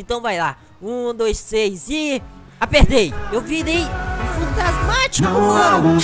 Então vai lá. Um, dois, três e... Apertei. Eu virei fantasmático, mano.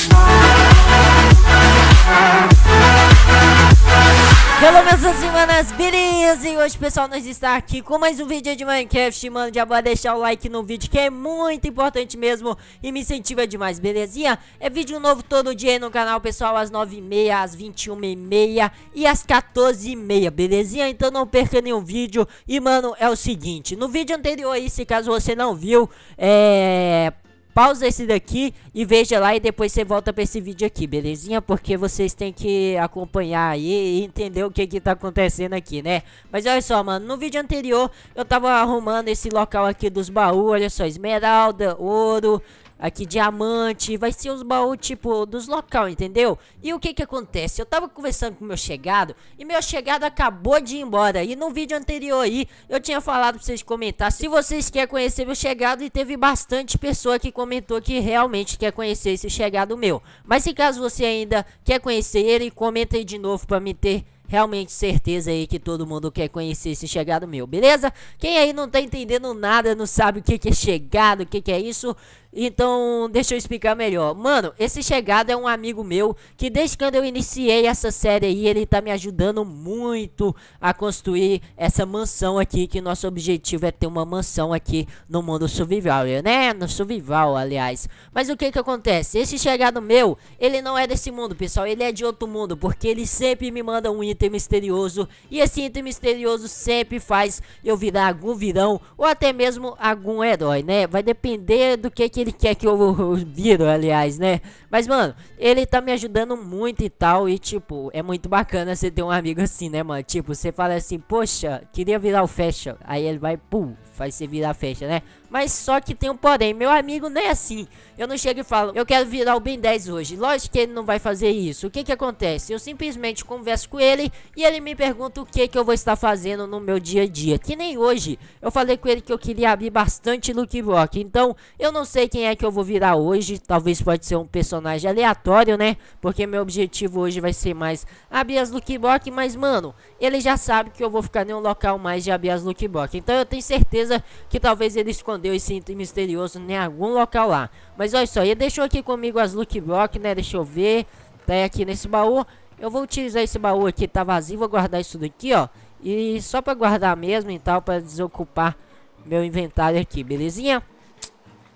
Hello meus semanas, beleza? E hoje pessoal, nós está aqui com mais um vídeo de Minecraft Mano, já vou deixar o like no vídeo que é muito importante mesmo E me incentiva demais, belezinha? É vídeo novo todo dia aí no canal pessoal Às 9h30, às 21h30 e às 14h30, belezinha? Então não perca nenhum vídeo E mano, é o seguinte, no vídeo anterior aí, se caso você não viu É pausa esse daqui e veja lá e depois você volta para esse vídeo aqui, belezinha? Porque vocês têm que acompanhar aí e entender o que que tá acontecendo aqui, né? Mas olha só, mano, no vídeo anterior eu tava arrumando esse local aqui dos baús, olha só, esmeralda, ouro, aqui diamante, vai ser os baús, tipo, dos local, entendeu? E o que que acontece? Eu tava conversando com meu chegado, e meu chegado acabou de ir embora. E no vídeo anterior aí, eu tinha falado pra vocês comentar, se vocês querem conhecer meu chegado, e teve bastante pessoa que comentou que realmente quer conhecer esse chegado meu. Mas se caso você ainda quer conhecer ele, comenta aí de novo pra me ter realmente certeza aí que todo mundo quer conhecer esse chegado meu, beleza? Quem aí não tá entendendo nada, não sabe o que, que é chegado, o que, que é isso, então, deixa eu explicar melhor. Mano, esse chegado é um amigo meu que desde quando eu iniciei essa série aí, ele tá me ajudando muito a construir essa mansão aqui, que nosso objetivo é ter uma mansão aqui no mundo survival, né? No survival, aliás. Mas o que que acontece? Esse chegado meu, ele não é desse mundo, pessoal, ele é de outro mundo, porque ele sempre me manda um item misterioso e esse item misterioso sempre faz eu virar algum virão ou até mesmo algum herói, né? Vai depender do que que ele ele quer que eu, eu viro, aliás, né? Mas, mano, ele tá me ajudando muito e tal. E, tipo, é muito bacana você ter um amigo assim, né, mano? Tipo, você fala assim, poxa, queria virar o fecha. Aí ele vai, pum, faz você virar fecha, né? Mas só que tem um porém, meu amigo não é assim. Eu não chego e falo, eu quero virar o Ben 10 hoje. Lógico que ele não vai fazer isso. O que que acontece? Eu simplesmente converso com ele e ele me pergunta o que que eu vou estar fazendo no meu dia a dia. Que nem hoje. Eu falei com ele que eu queria abrir bastante Luke Rock. Então, eu não sei quem é que eu vou virar hoje. Talvez pode ser um personagem aleatório, né? Porque meu objetivo hoje vai ser mais abrir as Luke Rock. Mas, mano, ele já sabe que eu vou ficar em um local mais de abrir as Luke Rock. Então, eu tenho certeza que talvez ele esconda escondeu esse item misterioso em algum local lá. Mas olha só, ele deixou aqui comigo as look Block, né? Deixa eu ver. Tá aqui nesse baú. Eu vou utilizar esse baú aqui, tá vazio. Vou guardar isso daqui, ó. E só pra guardar mesmo e tal, pra desocupar meu inventário aqui, belezinha?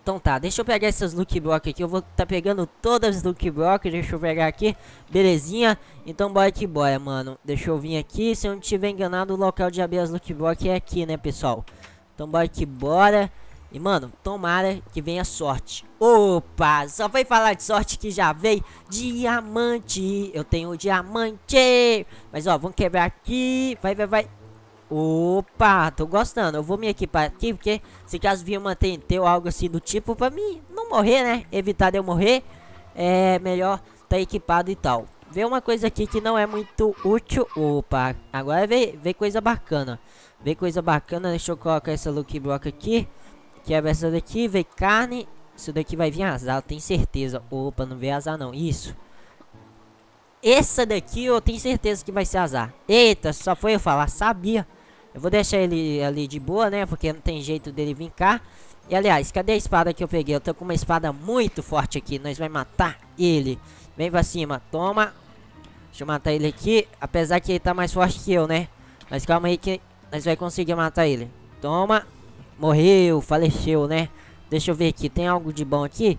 Então tá, deixa eu pegar essas look block aqui. Eu vou tá pegando todas as look block. Deixa eu pegar aqui. Belezinha? Então bora que bora, mano. Deixa eu vir aqui. Se eu não tiver enganado, o local de abrir as look block é aqui, né, pessoal? Então bora que bora. E, mano, tomara que venha sorte. Opa, só foi falar de sorte que já veio diamante. Eu tenho diamante. Mas, ó, vamos quebrar aqui. Vai, vai, vai. Opa, tô gostando. Eu vou me equipar aqui, porque se caso vir uma TNT ou algo assim do tipo, pra mim não morrer, né? Evitar de eu morrer, é melhor tá equipado e tal. Vê uma coisa aqui que não é muito útil. Opa, agora vem, vem coisa bacana. Vem coisa bacana, deixa eu colocar essa Lucky Block aqui. Quebra é, essa daqui, vem carne. Isso daqui vai vir azar, eu tenho certeza. Opa, não veio azar não, isso. Essa daqui eu tenho certeza que vai ser azar. Eita, só foi eu falar, sabia. Eu vou deixar ele ali de boa, né? Porque não tem jeito dele vir cá. E aliás, cadê a espada que eu peguei? Eu tô com uma espada muito forte aqui. Nós vai matar ele. Vem pra cima, toma. Deixa eu matar ele aqui. Apesar que ele tá mais forte que eu, né? Mas calma aí que nós vai conseguir matar ele. Toma morreu, faleceu, né? Deixa eu ver aqui, tem algo de bom aqui?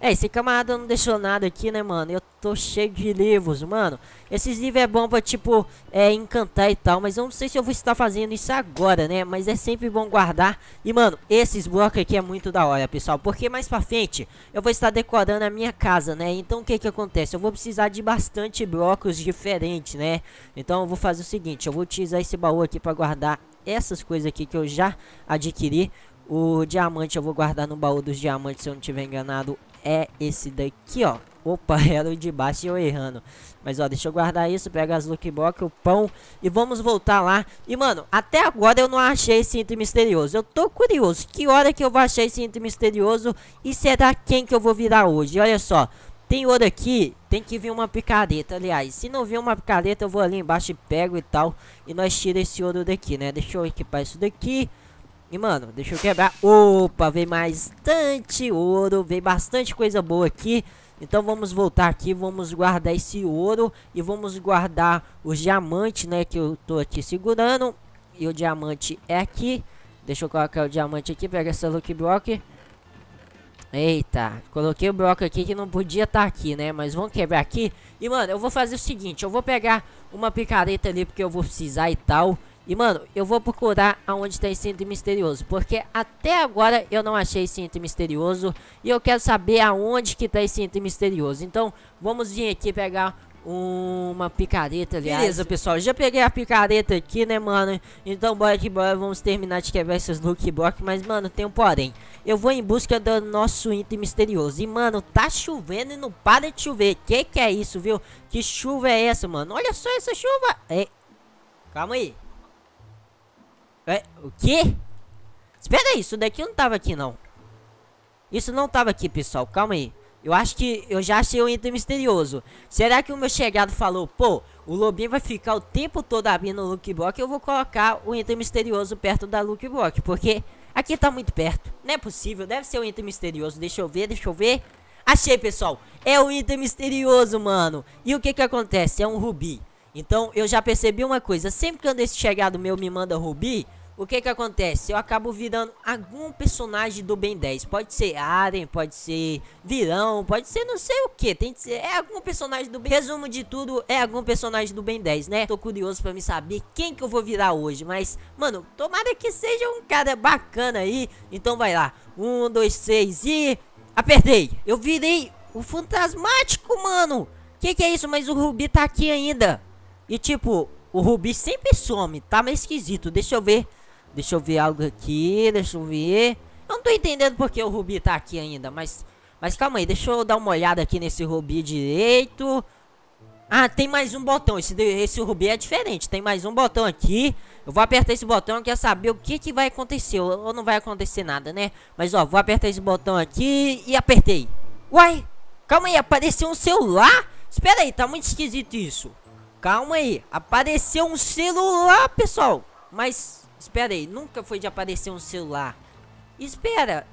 É, esse camarada não deixou nada aqui, né, mano? Eu tô cheio de livros, mano. Esses livros é bom pra, tipo, é, encantar e tal. Mas eu não sei se eu vou estar fazendo isso agora, né? Mas é sempre bom guardar. E, mano, esses blocos aqui é muito da hora, pessoal. Porque mais pra frente eu vou estar decorando a minha casa, né? Então, o que que acontece? Eu vou precisar de bastante blocos diferentes, né? Então, eu vou fazer o seguinte. Eu vou utilizar esse baú aqui pra guardar essas coisas aqui que eu já adquiri. O diamante eu vou guardar no baú dos diamantes se eu não tiver enganado. É esse daqui, ó. Opa, era o de baixo e eu errando. Mas ó, deixa eu guardar isso, pega as loot box, o pão e vamos voltar lá. E mano, até agora eu não achei esse item misterioso. Eu tô curioso, que hora que eu vou achar esse item misterioso e será quem que eu vou virar hoje? Olha só, tem ouro aqui, tem que vir uma picareta, aliás. Se não vir uma picareta, eu vou ali embaixo e pego e tal. E nós tira esse ouro daqui, né? Deixa eu equipar isso daqui. E, mano, deixa eu quebrar. Opa, veio bastante ouro, veio bastante coisa boa aqui. Então vamos voltar aqui, vamos guardar esse ouro e vamos guardar os diamantes, né, que eu tô aqui segurando. E o diamante é aqui. Deixa eu colocar o diamante aqui, pega essa Lucky Block. Eita, coloquei o bloco aqui que não podia estar tá aqui, né? Mas vamos quebrar aqui. E, mano, eu vou fazer o seguinte. Eu vou pegar uma picareta ali porque eu vou precisar e tal. E, mano, eu vou procurar aonde tem tá cinto misterioso. Porque até agora eu não achei cinto misterioso. E eu quero saber aonde que tem tá cinto misterioso. Então, vamos vir aqui pegar uma picareta, aliás. Beleza, pessoal, já peguei a picareta aqui, né, mano? Então, bora que bora, vamos terminar de quebrar esses look block, mas, mano, tem um porém. Eu vou em busca do nosso item misterioso. E, mano, tá chovendo e não para de chover. Que que é isso, viu? Que chuva é essa, mano? Olha só essa chuva. É. Calma aí. É, o quê? Espera aí, isso daqui não tava aqui, não. Isso não tava aqui, pessoal. Calma aí. Eu acho que eu já achei o um item misterioso. Será que o meu chegado falou, pô, o lobinho vai ficar o tempo todo abrindo o lookbox e eu vou colocar o item misterioso perto da lookbox, porque Aqui tá muito perto. Não é possível. Deve ser um item misterioso. Deixa eu ver, deixa eu ver. Achei, pessoal. É um item misterioso, mano. E o que que acontece? É um rubi. Então, eu já percebi uma coisa. Sempre que esse chegado meu me manda rubi, o que que acontece? Eu acabo virando algum personagem do Ben 10. Pode ser Aren, pode ser vilão, pode ser não sei o que. Tem que ser, é algum personagem do Ben. Resumo de tudo, é algum personagem do Ben 10, né? Tô curioso pra me saber quem que eu vou virar hoje. Mas, mano, tomara que seja um cara bacana aí. Então vai lá. Um, dois, três e... Apertei. Eu virei o fantasmático, mano. Que que é isso? Mas o Rubi tá aqui ainda. E tipo, o Rubi sempre some. Tá meio esquisito. Deixa eu ver. Deixa eu ver algo aqui, deixa eu ver. Eu não tô entendendo porque o Rubi tá aqui ainda, mas... Mas calma aí, deixa eu dar uma olhada aqui nesse Rubi direito. Ah, tem mais um botão. Esse, esse Rubi é diferente. Tem mais um botão aqui. Eu vou apertar esse botão, quer saber o que, que vai acontecer. Ou, ou não vai acontecer nada, né? Mas ó, vou apertar esse botão aqui e apertei. Uai, calma aí, apareceu um celular? Espera aí, tá muito esquisito isso. Calma aí, apareceu um celular, pessoal. Mas Espera aí, nunca foi de aparecer um celular. Espera.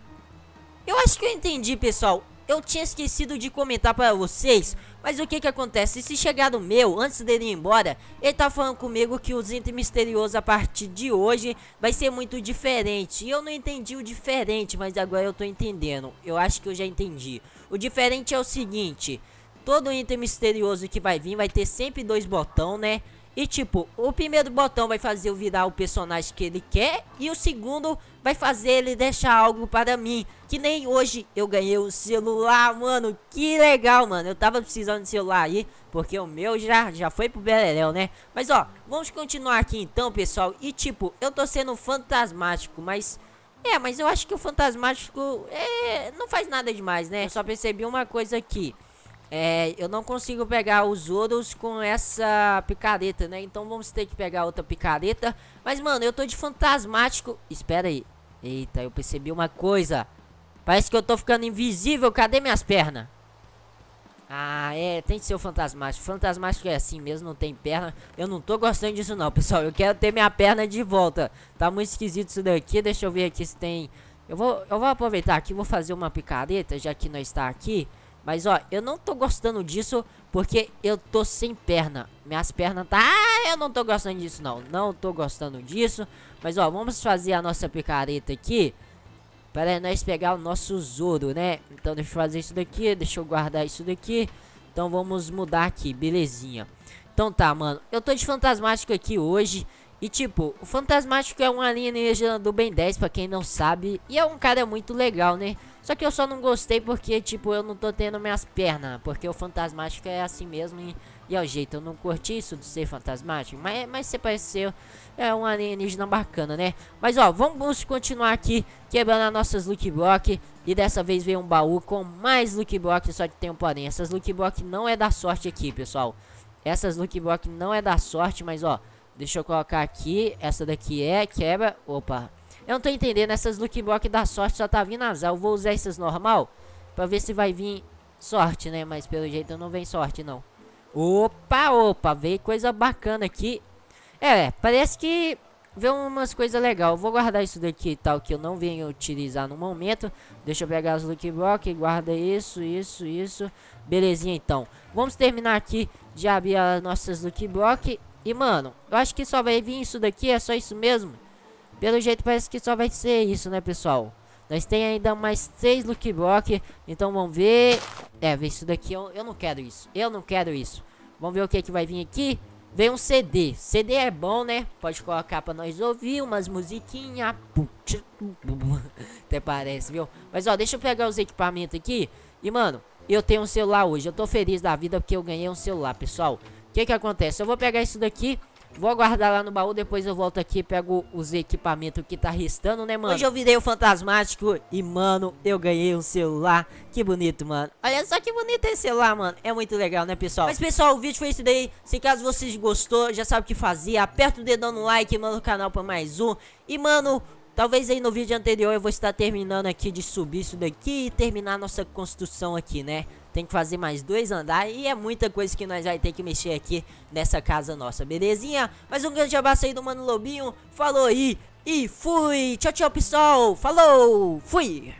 Eu acho que eu entendi, pessoal. Eu tinha esquecido de comentar para vocês, mas o que que acontece? Se chegar o meu, antes dele ir embora, ele tá falando comigo que o Zinte Misterioso a partir de hoje vai ser muito diferente. E eu não entendi o diferente, mas agora eu tô entendendo. Eu acho que eu já entendi. O diferente é o seguinte, todo item misterioso que vai vir vai ter sempre dois botão, né? E tipo, o primeiro botão vai fazer eu virar o personagem que ele quer e o segundo vai fazer ele deixar algo para mim. Que nem hoje eu ganhei um celular, mano. Que legal, mano. Eu tava precisando de celular aí, porque o meu já, já foi pro Beleléu, né? Mas ó, vamos continuar aqui então, pessoal. E tipo, eu tô sendo fantasmático, mas... É, mas eu acho que o fantasmático é, não faz nada demais, né? só percebi uma coisa aqui. É, eu não consigo pegar os ouros com essa picareta, né? Então vamos ter que pegar outra picareta. Mas, mano, eu tô de fantasmático. Espera aí. Eita, eu percebi uma coisa. Parece que eu tô ficando invisível. Cadê minhas pernas? Ah, é, tem que ser o fantasmático. Fantasmático é assim mesmo, não tem perna. Eu não tô gostando disso não, pessoal. Eu quero ter minha perna de volta. Tá muito esquisito isso daqui. Deixa eu ver aqui se tem... Eu vou, eu vou aproveitar aqui, vou fazer uma picareta, já que nós está aqui. Mas ó, eu não tô gostando disso porque eu tô sem perna. Minhas pernas tá... Ah, eu não tô gostando disso não. Não tô gostando disso. Mas ó, vamos fazer a nossa picareta aqui. Para nós pegar o nosso ouro, né? Então deixa eu fazer isso daqui, deixa eu guardar isso daqui. Então vamos mudar aqui, belezinha. Então tá, mano. Eu tô de fantasmático aqui hoje. E tipo, o Fantasmático é um alienígena do Ben 10, pra quem não sabe. E é um cara muito legal, né? Só que eu só não gostei porque, tipo, eu não tô tendo minhas pernas. Porque o Fantasmático é assim mesmo e, e é o jeito. Eu não curti isso de ser Fantasmático. Mas, mas você pareceu é um alienígena bacana, né? Mas ó, vamos continuar aqui quebrando as nossas Lucky Block. E dessa vez veio um baú com mais Lucky Block, só que tem um porém. Essas Lucky Block não é da sorte aqui, pessoal. Essas Lucky Block não é da sorte, mas ó Deixa eu colocar aqui. Essa daqui é, quebra. Opa. Eu não tô entendendo. Essas Lucky Block da sorte só tá vindo azar. Eu vou usar essas normal. Pra ver se vai vir sorte, né? Mas pelo jeito não vem sorte, não. Opa, opa. Veio coisa bacana aqui. É, parece que veio umas coisas legais. Eu vou guardar isso daqui tal, que eu não venho utilizar no momento. Deixa eu pegar as Lucky Block. Guarda isso, isso, isso. Belezinha, então. Vamos terminar aqui de abrir as nossas Lucky Block. E, mano, eu acho que só vai vir isso daqui, é só isso mesmo. Pelo jeito parece que só vai ser isso, né, pessoal? Nós tem ainda mais três look block, então vamos ver... É, ver isso daqui, eu, eu não quero isso, eu não quero isso. Vamos ver o que é que vai vir aqui. Vem um CD, CD é bom, né? Pode colocar pra nós ouvir umas musiquinhas. Até parece, viu? Mas, ó, deixa eu pegar os equipamentos aqui. E, mano, eu tenho um celular hoje, eu tô feliz da vida porque eu ganhei um celular, pessoal. O que que acontece? Eu vou pegar isso daqui, vou guardar lá no baú, depois eu volto aqui pego os equipamentos que tá restando, né, mano? Hoje eu virei o Fantasmático e, mano, eu ganhei um celular. Que bonito, mano. Olha só que bonito esse celular, mano. É muito legal, né, pessoal? Mas, pessoal, o vídeo foi esse daí. Se caso vocês gostou, já sabe o que fazer. Aperta o dedão no like, manda o canal pra mais um. E, mano... Talvez aí no vídeo anterior eu vou estar terminando aqui de subir isso daqui e terminar nossa construção aqui, né? Tem que fazer mais dois andares e é muita coisa que nós vai ter que mexer aqui nessa casa nossa, belezinha? Mas um grande abraço aí do Mano Lobinho, falou aí e fui! Tchau, tchau, pessoal! Falou! Fui!